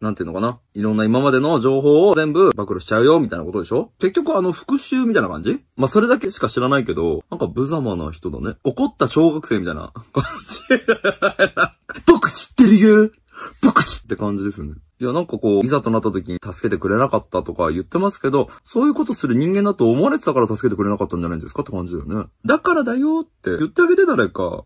なんていうのかな。いろんな今までの情報を全部暴露しちゃうよ、みたいなことでしょ結局あの復讐みたいな感じまあ、それだけしか知らないけど、なんか無様な人だね。怒った小学生みたいな感じ。僕知ってるよ任せって感じですね。いや、なんかこう、いざとなった時に助けてくれなかったとか言ってますけど、そういうことする人間だと思われてたから助けてくれなかったんじゃないんですかって感じだよね。だからだよって言ってあげて誰か。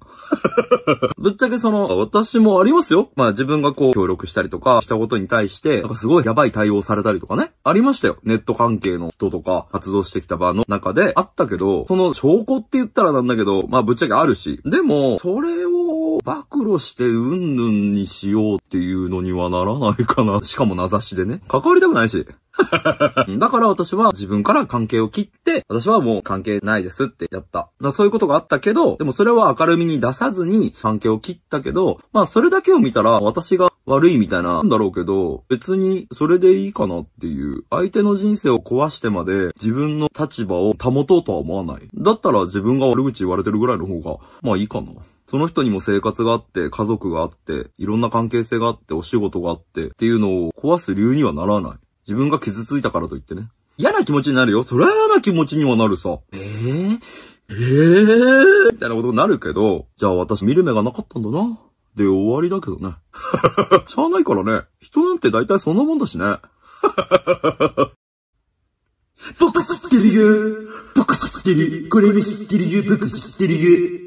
ぶっちゃけその、私もありますよ。まあ自分がこう、協力したりとかしたことに対して、なんかすごいやばい対応されたりとかね。ありましたよ。ネット関係の人とか、活動してきた場の中であったけど、その証拠って言ったらなんだけど、まあぶっちゃけあるし。でも、それを暴露してうんぬんにしようっていうのにはならないかな。しかも名指しでね。関わりたくないし。だから私は自分から関係を切って、私はもう関係ないですってやった。そういうことがあったけど、でもそれは明るみに出さずに関係を切ったけど、まあそれだけを見たら私が悪いみたいなんだろうけど、別にそれでいいかなっていう、相手の人生を壊してまで自分の立場を保とうとは思わない。だったら自分が悪口言われてるぐらいの方が、まあいいかな。その人にも生活があって、家族があって、いろんな関係性があって、お仕事があって、っていうのを壊す理由にはならない。自分が傷ついたからといってね。嫌な気持ちになるよ。それは嫌な気持ちにはなるさ。えぇ、ー、ええー、みたいなことになるけど、じゃあ私見る目がなかったんだな。で終わりだけどね。しゃあないからね。人なんて大体そんなもんだしね。僕知ってるよ。僕知ってる。これ見知ってるよ。僕知ってるよ。